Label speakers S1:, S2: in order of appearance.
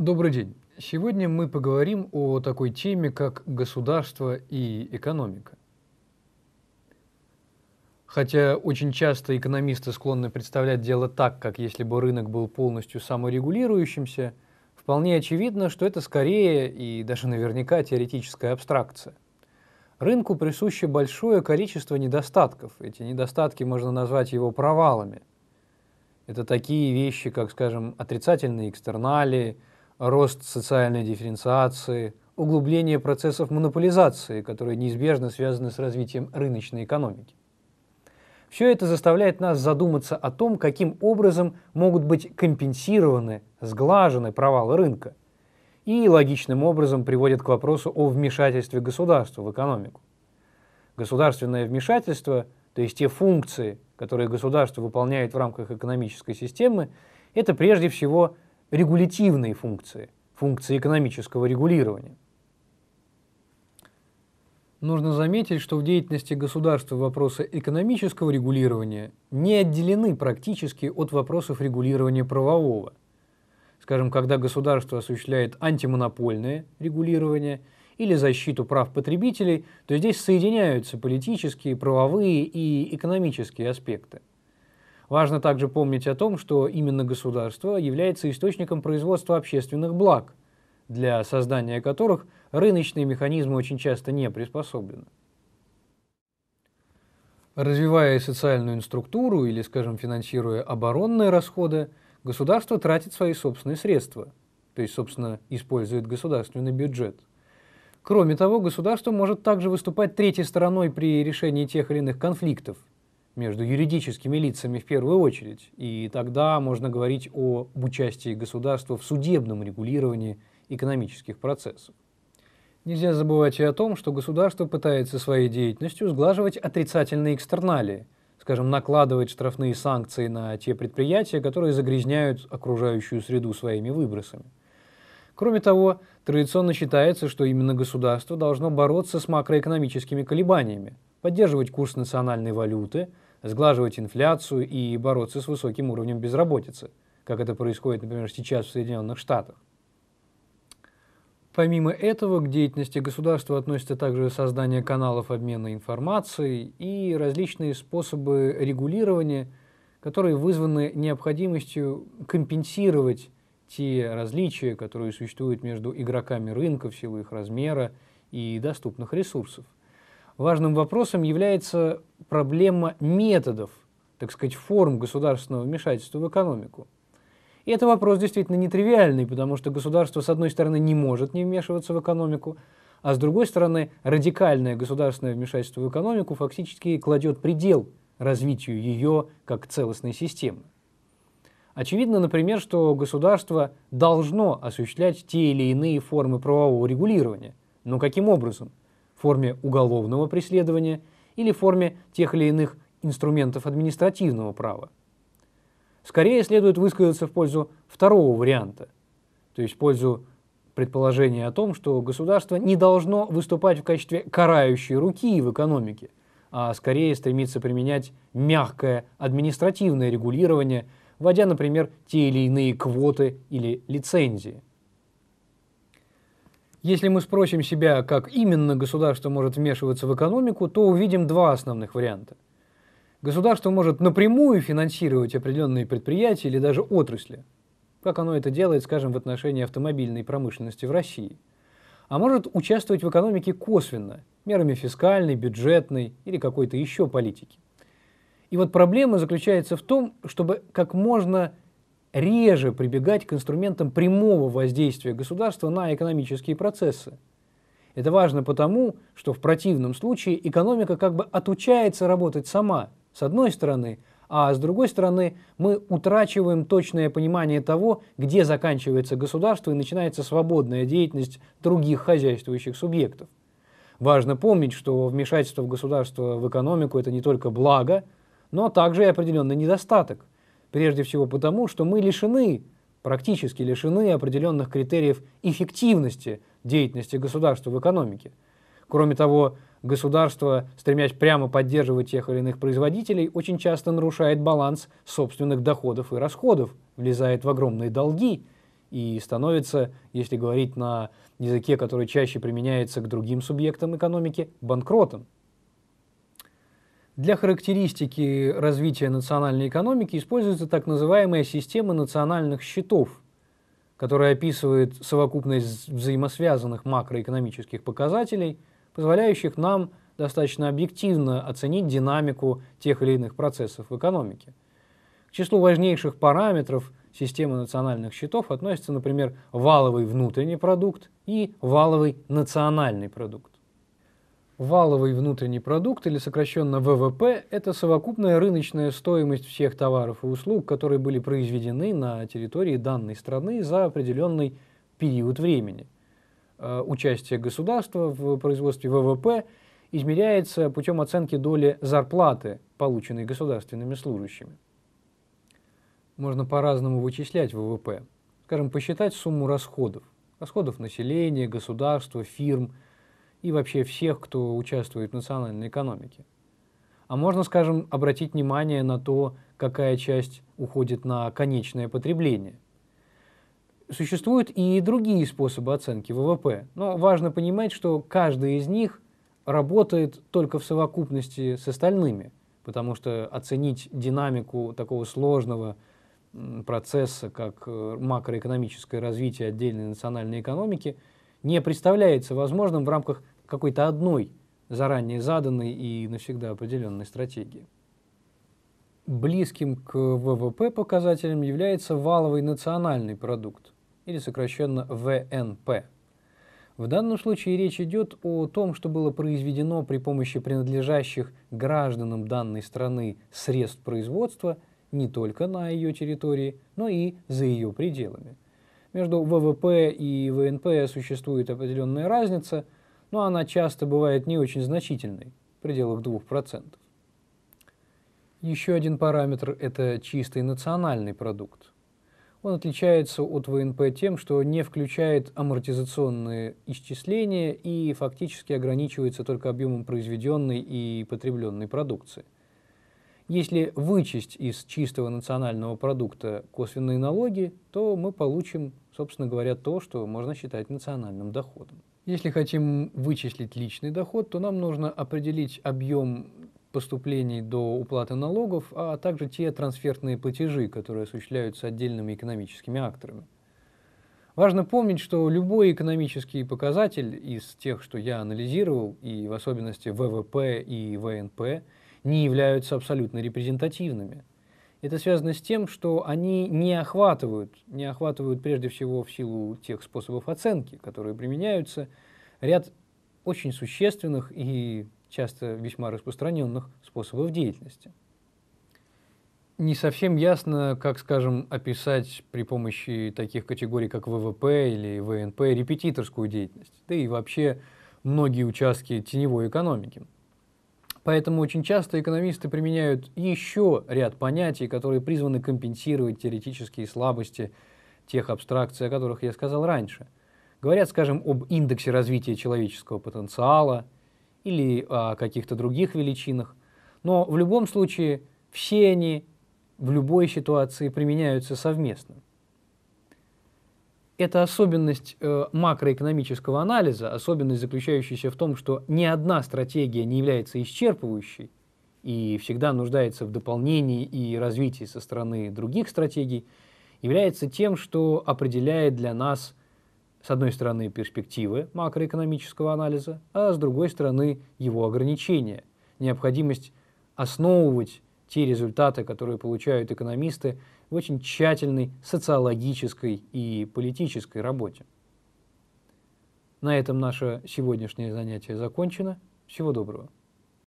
S1: Добрый день. Сегодня мы поговорим о такой теме, как государство и экономика. Хотя очень часто экономисты склонны представлять дело так, как если бы рынок был полностью саморегулирующимся, вполне очевидно, что это скорее и даже наверняка теоретическая абстракция. Рынку присуще большое количество недостатков. Эти недостатки можно назвать его провалами. Это такие вещи, как, скажем, отрицательные экстерналии – рост социальной дифференциации, углубление процессов монополизации, которые неизбежно связаны с развитием рыночной экономики. Все это заставляет нас задуматься о том, каким образом могут быть компенсированы, сглажены провалы рынка, и логичным образом приводит к вопросу о вмешательстве государства в экономику. Государственное вмешательство, то есть те функции, которые государство выполняет в рамках экономической системы, это прежде всего регулятивные функции, функции экономического регулирования. Нужно заметить, что в деятельности государства вопросы экономического регулирования не отделены практически от вопросов регулирования правового. Скажем, когда государство осуществляет антимонопольное регулирование или защиту прав потребителей, то здесь соединяются политические, правовые и экономические аспекты. Важно также помнить о том, что именно государство является источником производства общественных благ, для создания которых рыночные механизмы очень часто не приспособлены. Развивая социальную инструктуру или, скажем, финансируя оборонные расходы, государство тратит свои собственные средства, то есть, собственно, использует государственный бюджет. Кроме того, государство может также выступать третьей стороной при решении тех или иных конфликтов – между юридическими лицами в первую очередь, и тогда можно говорить о участии государства в судебном регулировании экономических процессов. Нельзя забывать и о том, что государство пытается своей деятельностью сглаживать отрицательные экстерналии, скажем, накладывать штрафные санкции на те предприятия, которые загрязняют окружающую среду своими выбросами. Кроме того, традиционно считается, что именно государство должно бороться с макроэкономическими колебаниями, поддерживать курс национальной валюты – сглаживать инфляцию и бороться с высоким уровнем безработицы, как это происходит, например, сейчас в Соединенных Штатах. Помимо этого, к деятельности государства относится также создание каналов обмена информацией и различные способы регулирования, которые вызваны необходимостью компенсировать те различия, которые существуют между игроками рынка в силу их размера и доступных ресурсов – Важным вопросом является проблема методов, так сказать, форм государственного вмешательства в экономику. И это вопрос действительно нетривиальный, потому что государство, с одной стороны, не может не вмешиваться в экономику, а с другой стороны, радикальное государственное вмешательство в экономику фактически кладет предел развитию ее как целостной системы. Очевидно, например, что государство должно осуществлять те или иные формы правового регулирования. Но каким образом? в форме уголовного преследования или форме тех или иных инструментов административного права. Скорее следует высказаться в пользу второго варианта, то есть в пользу предположения о том, что государство не должно выступать в качестве карающей руки в экономике, а скорее стремится применять мягкое административное регулирование, вводя, например, те или иные квоты или лицензии. Если мы спросим себя, как именно государство может вмешиваться в экономику, то увидим два основных варианта. Государство может напрямую финансировать определенные предприятия или даже отрасли, как оно это делает, скажем, в отношении автомобильной промышленности в России, а может участвовать в экономике косвенно, мерами фискальной, бюджетной или какой-то еще политики. И вот проблема заключается в том, чтобы как можно реже прибегать к инструментам прямого воздействия государства на экономические процессы. Это важно потому, что в противном случае экономика как бы отучается работать сама, с одной стороны, а с другой стороны мы утрачиваем точное понимание того, где заканчивается государство и начинается свободная деятельность других хозяйствующих субъектов. Важно помнить, что вмешательство в государство в экономику – это не только благо, но также и определенный недостаток. Прежде всего потому, что мы лишены, практически лишены определенных критериев эффективности деятельности государства в экономике. Кроме того, государство, стремясь прямо поддерживать тех или иных производителей, очень часто нарушает баланс собственных доходов и расходов, влезает в огромные долги и становится, если говорить на языке, который чаще применяется к другим субъектам экономики, банкротом. Для характеристики развития национальной экономики используется так называемая система национальных счетов, которая описывает совокупность взаимосвязанных макроэкономических показателей, позволяющих нам достаточно объективно оценить динамику тех или иных процессов в экономике. К числу важнейших параметров системы национальных счетов относятся, например, валовый внутренний продукт и валовый национальный продукт. Валовый внутренний продукт, или сокращенно ВВП, это совокупная рыночная стоимость всех товаров и услуг, которые были произведены на территории данной страны за определенный период времени. Э, участие государства в производстве ВВП измеряется путем оценки доли зарплаты, полученной государственными служащими. Можно по-разному вычислять ВВП. Скажем, посчитать сумму расходов. Расходов населения, государства, фирм – и вообще всех, кто участвует в национальной экономике. А можно, скажем, обратить внимание на то, какая часть уходит на конечное потребление. Существуют и другие способы оценки ВВП, но важно понимать, что каждый из них работает только в совокупности с остальными, потому что оценить динамику такого сложного процесса, как э, макроэкономическое развитие отдельной национальной экономики, не представляется возможным в рамках какой-то одной заранее заданной и навсегда определенной стратегии. Близким к ВВП показателям является валовый национальный продукт, или сокращенно ВНП. В данном случае речь идет о том, что было произведено при помощи принадлежащих гражданам данной страны средств производства не только на ее территории, но и за ее пределами. Между ВВП и ВНП существует определенная разница – но она часто бывает не очень значительной, в пределах 2%. Еще один параметр – это чистый национальный продукт. Он отличается от ВНП тем, что не включает амортизационные исчисления и фактически ограничивается только объемом произведенной и потребленной продукции. Если вычесть из чистого национального продукта косвенные налоги, то мы получим, собственно говоря, то, что можно считать национальным доходом. Если хотим вычислить личный доход, то нам нужно определить объем поступлений до уплаты налогов, а также те трансфертные платежи, которые осуществляются отдельными экономическими акторами. Важно помнить, что любой экономический показатель из тех, что я анализировал, и в особенности ВВП и ВНП, не являются абсолютно репрезентативными – это связано с тем, что они не охватывают, не охватывают прежде всего в силу тех способов оценки, которые применяются, ряд очень существенных и часто весьма распространенных способов деятельности. Не совсем ясно, как, скажем, описать при помощи таких категорий, как ВВП или ВНП, репетиторскую деятельность, да и вообще многие участки теневой экономики. Поэтому очень часто экономисты применяют еще ряд понятий, которые призваны компенсировать теоретические слабости тех абстракций, о которых я сказал раньше. Говорят, скажем, об индексе развития человеческого потенциала или о каких-то других величинах, но в любом случае все они в любой ситуации применяются совместно. Это особенность э, макроэкономического анализа, особенность, заключающаяся в том, что ни одна стратегия не является исчерпывающей и всегда нуждается в дополнении и развитии со стороны других стратегий, является тем, что определяет для нас, с одной стороны, перспективы макроэкономического анализа, а с другой стороны, его ограничения, необходимость основывать те результаты, которые получают экономисты, в очень тщательной социологической и политической работе. На этом наше сегодняшнее занятие закончено. Всего доброго.